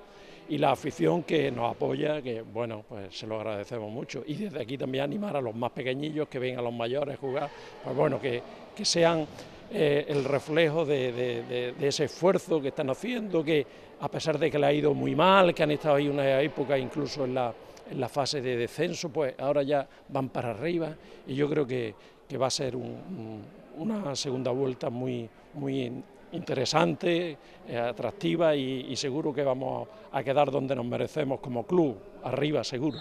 y la afición que nos apoya, que bueno, pues se lo agradecemos mucho. Y desde aquí también animar a los más pequeñillos que vengan a los mayores a jugar, pues bueno, que, sean eh, el reflejo de, ese esfuerzo que están haciendo, que a pesar de que le ha ido muy mal, que han estado ahí una época incluso en la, en la fase de descenso, pues ahora ya van para arriba y yo creo que, va a ser una segunda vuelta muy, muy interesante, eh, atractiva y, seguro que vamos a quedar donde nos merecemos como club, arriba seguro.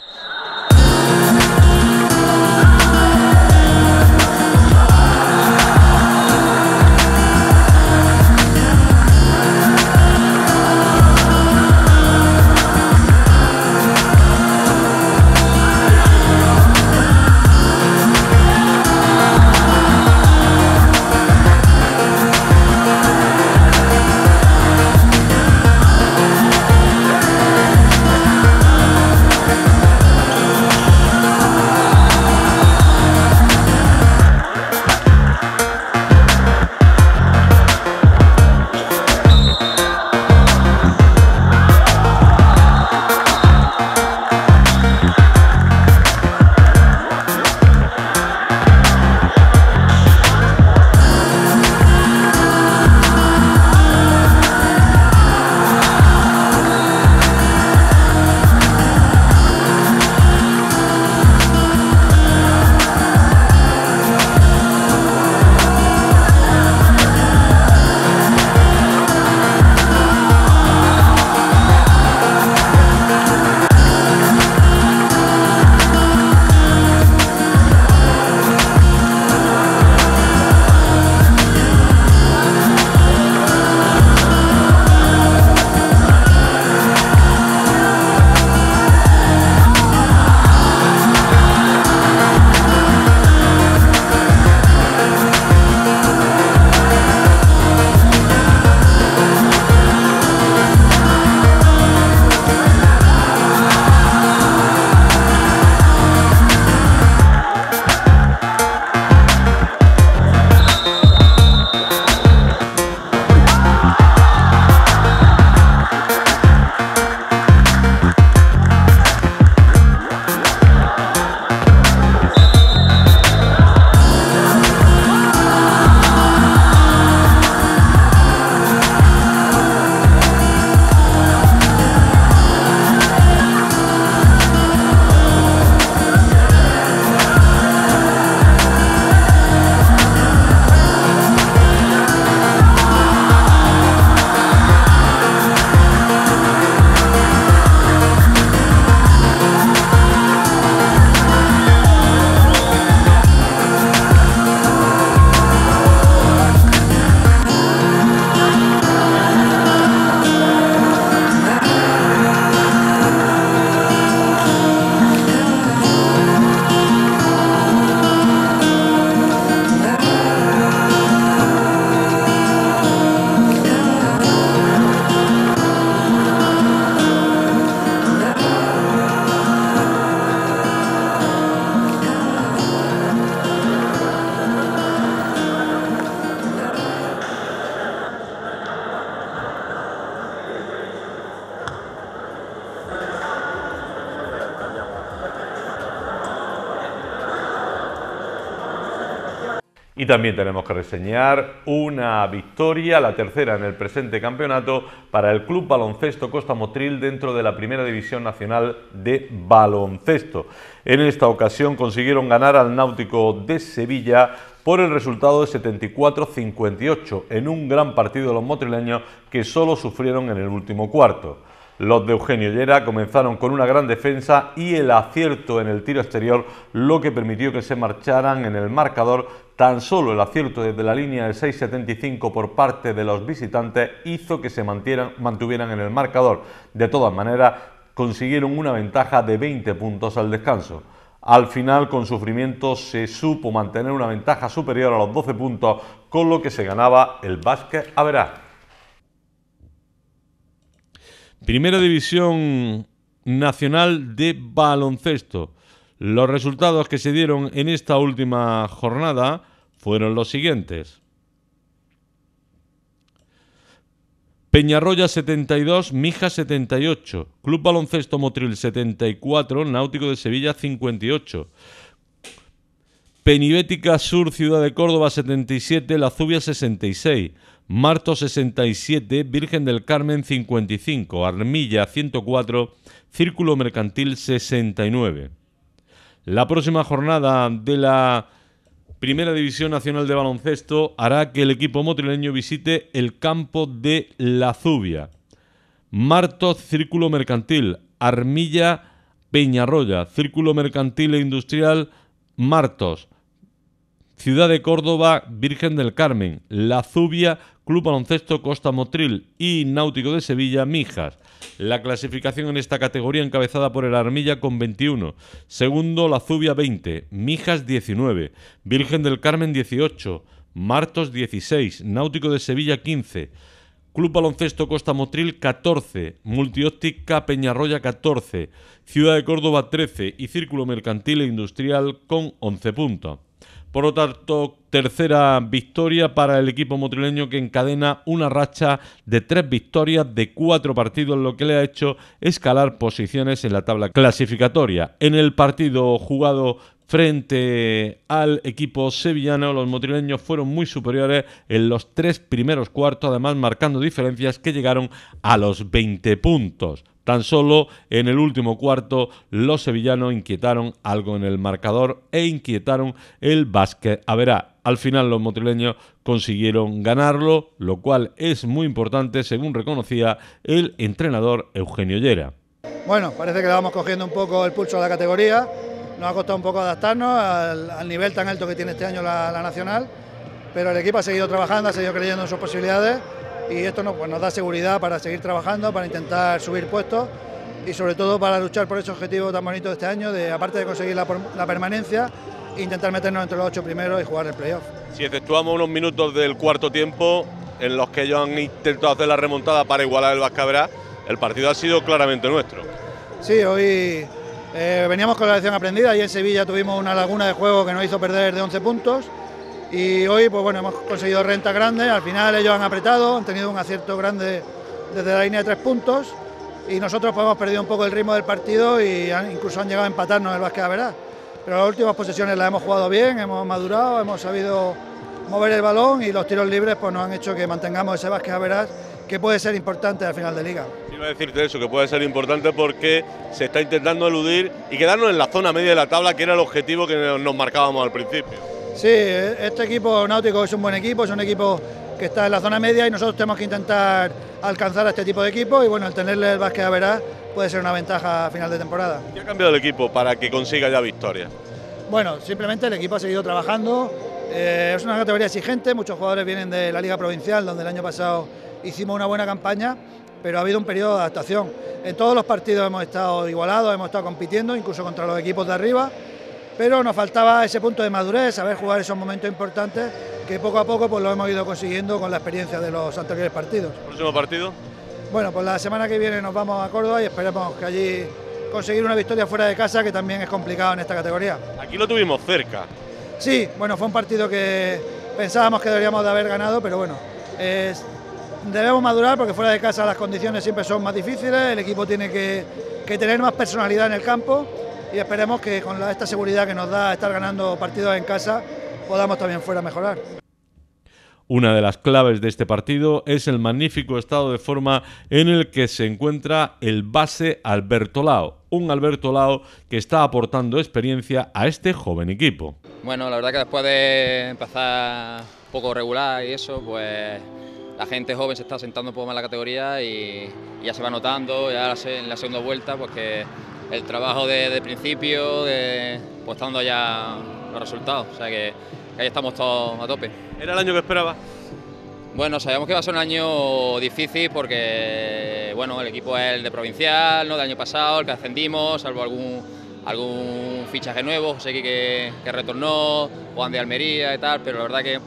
también tenemos que reseñar una victoria, la tercera en el presente campeonato, para el Club Baloncesto Costa Motril dentro de la Primera División Nacional de Baloncesto. En esta ocasión consiguieron ganar al Náutico de Sevilla por el resultado de 74-58 en un gran partido de los motrileños que solo sufrieron en el último cuarto. Los de Eugenio Llera comenzaron con una gran defensa y el acierto en el tiro exterior, lo que permitió que se marcharan en el marcador Tan solo el acierto desde la línea del 6.75 por parte de los visitantes hizo que se mantuvieran en el marcador. De todas maneras, consiguieron una ventaja de 20 puntos al descanso. Al final, con sufrimiento, se supo mantener una ventaja superior a los 12 puntos, con lo que se ganaba el básquet a veras. Primera División Nacional de Baloncesto. Los resultados que se dieron en esta última jornada fueron los siguientes. Peñarroya 72, Mija 78, Club Baloncesto Motril 74, Náutico de Sevilla 58, Penibética Sur Ciudad de Córdoba 77, La Zubia 66, Marto 67, Virgen del Carmen 55, Armilla 104, Círculo Mercantil 69. La próxima jornada de la Primera División Nacional de Baloncesto hará que el equipo motrileño visite el campo de La Zubia. Martos, Círculo Mercantil, Armilla Peñarroya, Círculo Mercantil e Industrial Martos, Ciudad de Córdoba, Virgen del Carmen, La Zubia, Club Baloncesto Costa Motril y Náutico de Sevilla, Mijas. La clasificación en esta categoría encabezada por el Armilla con 21, segundo La Zubia 20, Mijas 19, Virgen del Carmen 18, Martos 16, Náutico de Sevilla 15, Club Baloncesto Costa Motril 14, Multióptica Peñarroya 14, Ciudad de Córdoba 13 y Círculo Mercantil e Industrial con 11 puntos. Por lo tanto, tercera victoria para el equipo motrileño que encadena una racha de tres victorias de cuatro partidos, lo que le ha hecho escalar posiciones en la tabla clasificatoria. En el partido jugado Frente al equipo sevillano, los motrileños fueron muy superiores en los tres primeros cuartos, además marcando diferencias que llegaron a los 20 puntos. Tan solo en el último cuarto los sevillanos inquietaron algo en el marcador e inquietaron el básquet. A verá, al final los motrileños consiguieron ganarlo, lo cual es muy importante según reconocía el entrenador Eugenio Llera. Bueno, parece que le vamos cogiendo un poco el pulso a la categoría, nos ha costado un poco adaptarnos al, nivel tan alto que tiene este año la, la, Nacional, pero el equipo ha seguido trabajando, ha seguido creyendo en sus posibilidades y esto pues, nos, da seguridad para seguir trabajando, para intentar subir puestos y sobre todo para luchar por ese objetivo tan bonito de este año, de aparte de conseguir la, permanencia, intentar meternos entre los ocho primeros y jugar el playoff. Si efectuamos unos minutos del cuarto tiempo en los que ellos han intentado hacer la remontada para igualar el vascabra el partido ha sido claramente nuestro. Sí, hoy eh, veníamos con la lección aprendida y en Sevilla tuvimos una laguna de juego que nos hizo perder de 11 puntos y hoy pues bueno, hemos conseguido renta grande, al final ellos han apretado, han tenido un acierto grande desde la línea de tres puntos y nosotros pues, hemos perdido un poco el ritmo del partido y incluso han llegado a empatarnos el básquet a veras. Pero las últimas posesiones las hemos jugado bien, hemos madurado, hemos sabido mover el balón y los tiros libres pues, nos han hecho que mantengamos ese básquet a que puede ser importante al final de liga. Quiero decirte eso, que puede ser importante porque se está intentando eludir y quedarnos en la zona media de la tabla, que era el objetivo que nos marcábamos al principio. Sí, este equipo náutico es un buen equipo, es un equipo que está en la zona media y nosotros tenemos que intentar alcanzar a este tipo de equipo y bueno, el tenerle el básquet a verá puede ser una ventaja a final de temporada. ¿Qué ha cambiado el equipo para que consiga ya victoria? Bueno, simplemente el equipo ha seguido trabajando, eh, es una categoría exigente, muchos jugadores vienen de la Liga Provincial, donde el año pasado hicimos una buena campaña, pero ha habido un periodo de adaptación. En todos los partidos hemos estado igualados, hemos estado compitiendo, incluso contra los equipos de arriba, pero nos faltaba ese punto de madurez, saber jugar esos momentos importantes que poco a poco pues, lo hemos ido consiguiendo con la experiencia de los anteriores partidos. ¿Próximo partido? Bueno, pues la semana que viene nos vamos a Córdoba y esperemos que allí conseguir una victoria fuera de casa, que también es complicado en esta categoría. Aquí lo tuvimos cerca. Sí, bueno, fue un partido que pensábamos que deberíamos de haber ganado, pero bueno, debemos madurar porque fuera de casa las condiciones siempre son más difíciles, el equipo tiene que, que tener más personalidad en el campo y esperemos que con esta seguridad que nos da estar ganando partidos en casa podamos también fuera mejorar. Una de las claves de este partido es el magnífico estado de forma en el que se encuentra el base Alberto Lao, un Alberto Lao que está aportando experiencia a este joven equipo. Bueno, la verdad que después de empezar un poco regular y eso, pues la gente joven se está sentando un poco más en la categoría y, ya se va notando, ya en la segunda vuelta, pues que el trabajo de, principio, de, pues dando ya los resultados, o sea que, ahí estamos todos a tope. ¿Era el año que esperaba? Bueno, sabíamos que iba a ser un año difícil porque bueno, el equipo es el de provincial, ¿no? del año pasado, el que ascendimos, salvo algún, algún fichaje nuevo, José que, que retornó, Juan de Almería y tal, pero la verdad que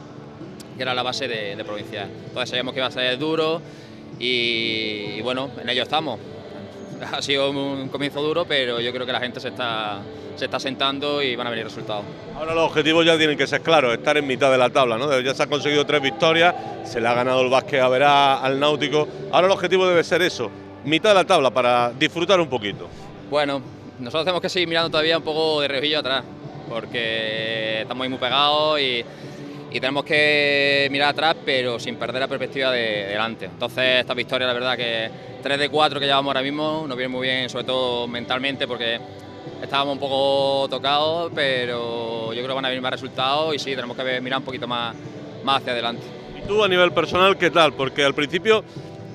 que era la base de, de provincial. Entonces sabíamos que iba a ser duro y, bueno, en ello estamos. Ha sido un comienzo duro, pero yo creo que la gente se está, se está sentando y van a venir resultados. Ahora los objetivos ya tienen que ser claros, estar en mitad de la tabla, ¿no? Ya se han conseguido tres victorias, se le ha ganado el básquet a Verá, al Náutico. Ahora el objetivo debe ser eso, mitad de la tabla para disfrutar un poquito. Bueno, nosotros tenemos que seguir mirando todavía un poco de revillo atrás, porque estamos ahí muy pegados y y tenemos que mirar atrás, pero sin perder la perspectiva de delante. Entonces, esta victoria, la verdad, que 3 de 4 que llevamos ahora mismo nos viene muy bien, sobre todo mentalmente, porque estábamos un poco tocados, pero yo creo que van a venir más resultados y sí, tenemos que mirar un poquito más, más hacia adelante. ¿Y tú a nivel personal qué tal? Porque al principio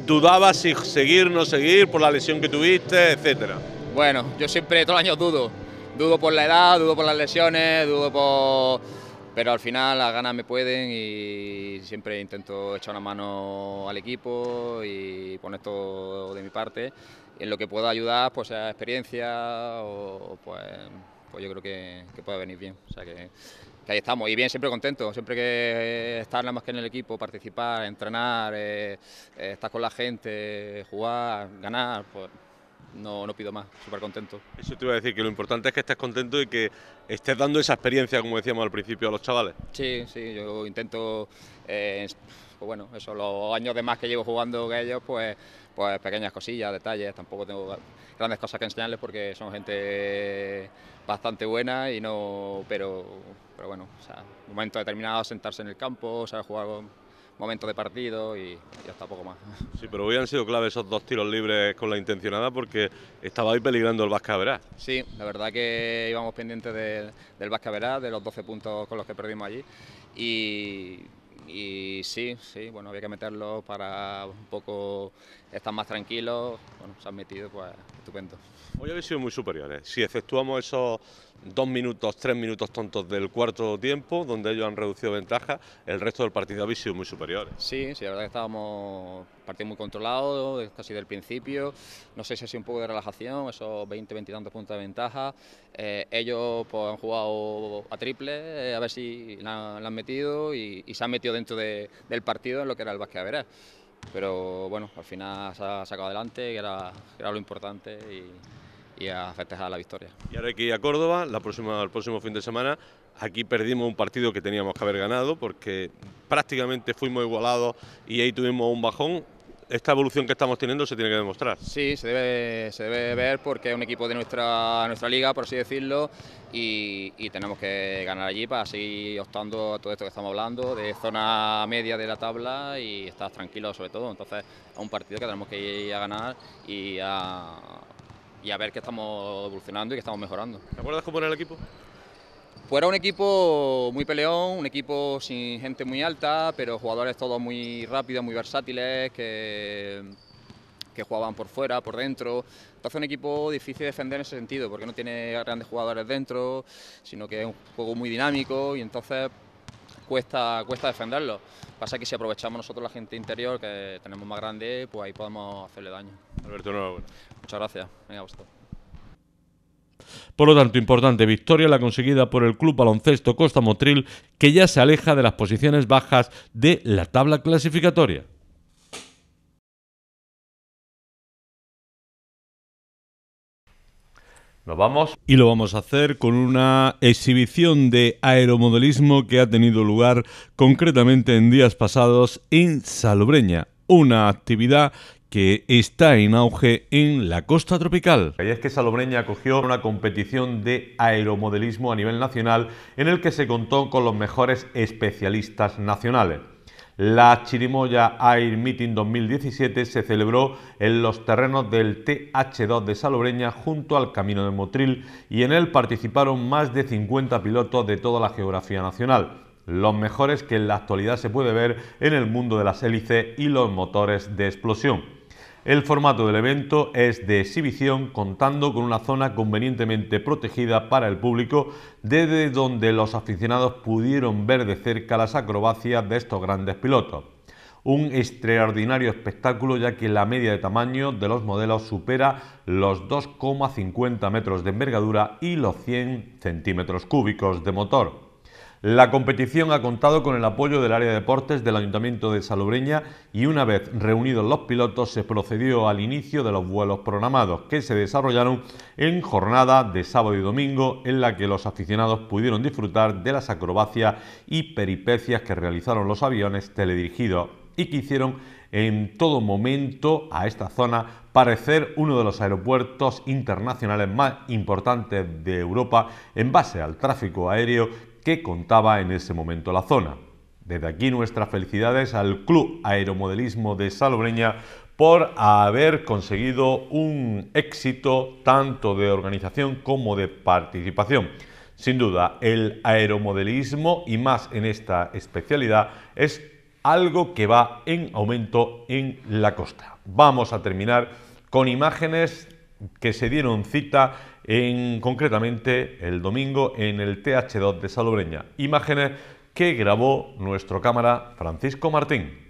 dudabas si seguir, o no seguir, por la lesión que tuviste, etcétera. Bueno, yo siempre, todos los años dudo. Dudo por la edad, dudo por las lesiones, dudo por pero al final las ganas me pueden y siempre intento echar una mano al equipo y poner todo de mi parte. En lo que pueda ayudar, pues sea experiencia o, pues, pues, yo creo que, puede venir bien. O sea que, ahí estamos. Y bien, siempre contento, siempre que eh, estar nada más que en el equipo, participar, entrenar, eh, eh, estar con la gente, jugar, ganar, pues no, pido más, súper contento. Eso te iba a decir, que lo importante es que estés contento y que estés dando esa experiencia, como decíamos al principio, a los chavales. Sí, sí, yo intento, eh, pues bueno, eso, los años de más que llevo jugando que ellos, pues, pues pequeñas cosillas, detalles, tampoco tengo grandes cosas que enseñarles porque son gente bastante buena y no, pero, pero bueno, o un momento determinado sentarse en el campo, o sea, jugar con momento de partido y, hasta poco más. Sí, pero hoy han sido clave esos dos tiros libres con la intencionada porque estaba ahí peligrando el Vascaverá. Sí, la verdad que íbamos pendientes del del Vascaverá, de los 12 puntos con los que perdimos allí y sí, sí, bueno, había que meterlo para un poco estar más tranquilos. Bueno, se han metido, pues Hoy habéis sido muy superiores. ¿eh? Si efectuamos esos dos minutos, tres minutos tontos del cuarto tiempo, donde ellos han reducido ventaja, el resto del partido habéis sido muy superiores. Sí, sí, la verdad que estábamos partido muy controlado, casi del principio. No sé si ha sido un poco de relajación, esos 20, 20 y tantos puntos de ventaja. Eh, ellos pues, han jugado a triple, eh, a ver si la, han metido y, se han metido dentro del partido en lo que era el básquet a pero bueno, al final se ha sacado adelante, que era, lo importante y, y, a festejar la victoria. Y ahora hay que ir a Córdoba, el próximo fin de semana. Aquí perdimos un partido que teníamos que haber ganado porque prácticamente fuimos igualados y ahí tuvimos un bajón esta evolución que estamos teniendo se tiene que demostrar. Sí, se debe, ver porque es un equipo de nuestra, nuestra liga, por así decirlo, y, tenemos que ganar allí para seguir optando a todo esto que estamos hablando, de zona media de la tabla y estar tranquilos sobre todo. Entonces, es un partido que tenemos que ir a ganar y a, y a ver que estamos evolucionando y que estamos mejorando. ¿Te acuerdas cómo era el equipo? Pues era un equipo muy peleón, un equipo sin gente muy alta, pero jugadores todos muy rápidos, muy versátiles, que, que jugaban por fuera, por dentro. Entonces un equipo difícil de defender en ese sentido, porque no tiene grandes jugadores dentro, sino que es un juego muy dinámico y entonces cuesta, cuesta defenderlo. Pasa que si aprovechamos nosotros la gente interior, que tenemos más grande, pues ahí podemos hacerle daño. Alberto, Muchas gracias. Venga, vosotros. Por lo tanto, importante victoria la conseguida por el Club Baloncesto Costa Motril, que ya se aleja de las posiciones bajas de la tabla clasificatoria. Nos vamos. Y lo vamos a hacer con una exhibición de aeromodelismo que ha tenido lugar concretamente en días pasados en Salobreña. Una actividad que está en auge en la costa tropical. Y es que Salobreña acogió una competición de aeromodelismo a nivel nacional en el que se contó con los mejores especialistas nacionales. La Chirimoya Air Meeting 2017 se celebró en los terrenos del TH2 de Salobreña junto al Camino de Motril y en él participaron más de 50 pilotos de toda la geografía nacional los mejores que en la actualidad se puede ver en el mundo de las hélices y los motores de explosión. El formato del evento es de exhibición contando con una zona convenientemente protegida para el público desde donde los aficionados pudieron ver de cerca las acrobacias de estos grandes pilotos. Un extraordinario espectáculo ya que la media de tamaño de los modelos supera los 2,50 metros de envergadura y los 100 centímetros cúbicos de motor. La competición ha contado con el apoyo del área de deportes del Ayuntamiento de Salobreña y una vez reunidos los pilotos se procedió al inicio de los vuelos programados que se desarrollaron en jornada de sábado y domingo en la que los aficionados pudieron disfrutar de las acrobacias y peripecias que realizaron los aviones teledirigidos y que hicieron en todo momento a esta zona parecer uno de los aeropuertos internacionales más importantes de Europa en base al tráfico aéreo contaba en ese momento la zona. Desde aquí nuestras felicidades al Club Aeromodelismo de Salobreña por haber conseguido un éxito tanto de organización como de participación. Sin duda, el aeromodelismo y más en esta especialidad es algo que va en aumento en la costa. Vamos a terminar con imágenes que se dieron cita en, concretamente el domingo en el TH2 de Salobreña. Imágenes que grabó nuestro cámara Francisco Martín.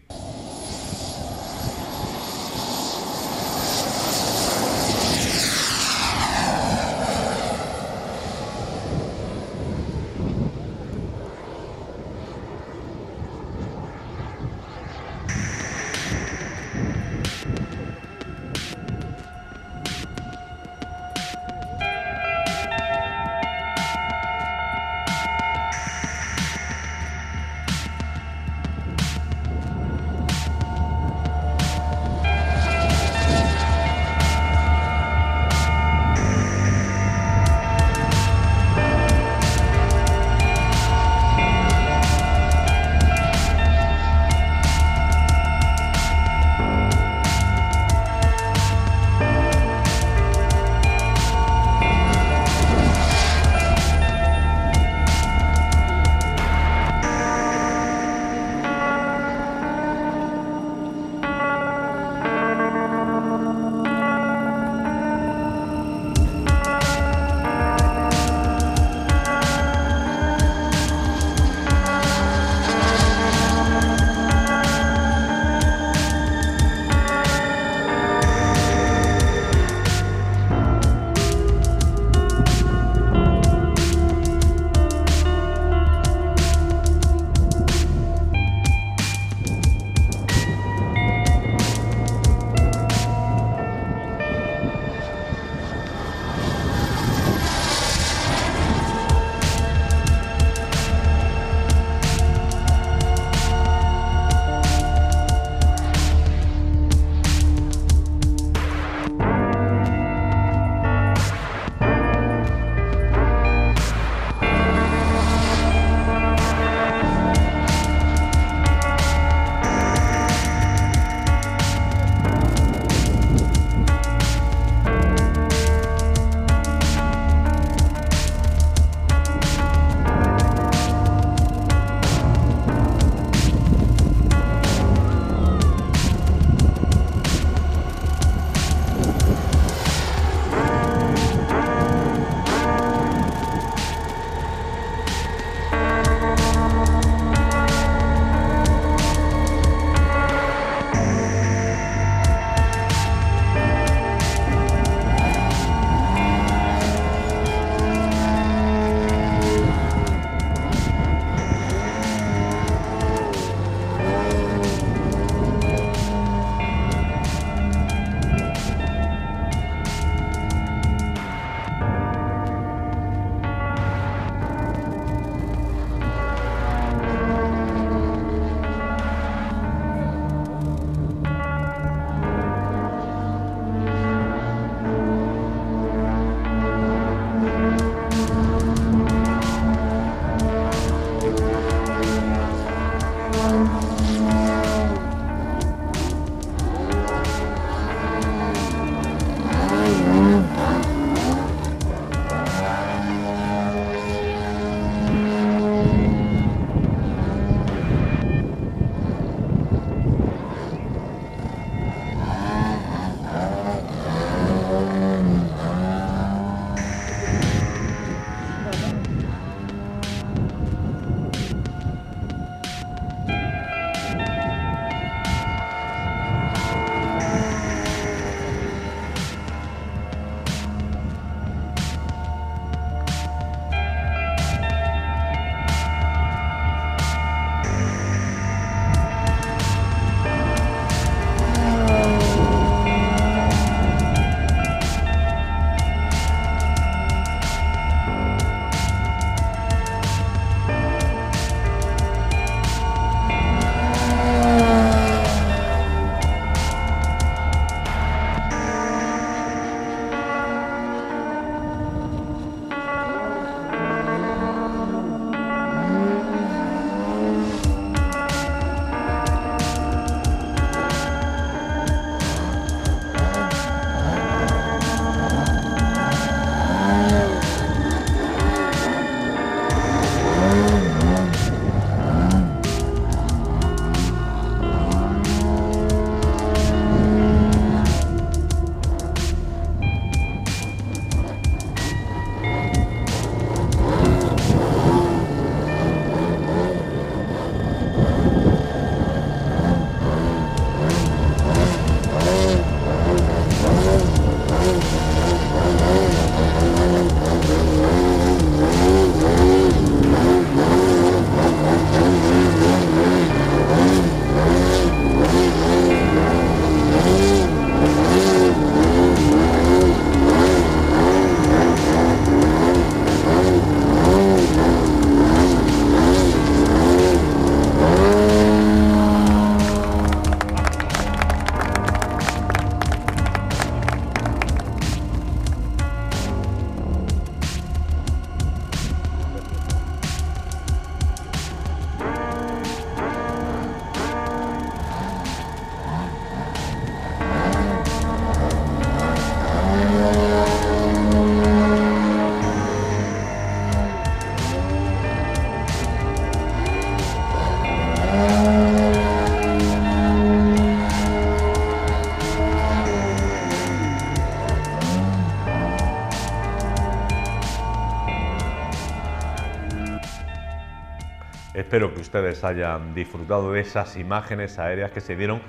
ustedes hayan disfrutado de esas imágenes aéreas que se dieron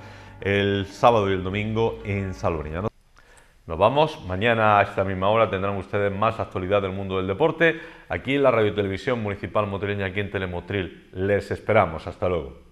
el sábado y el domingo en no Nos vamos, mañana a esta misma hora tendrán ustedes más actualidad del mundo del deporte aquí en la Radio Televisión Municipal Motrileña, aquí en Telemotril. Les esperamos, hasta luego.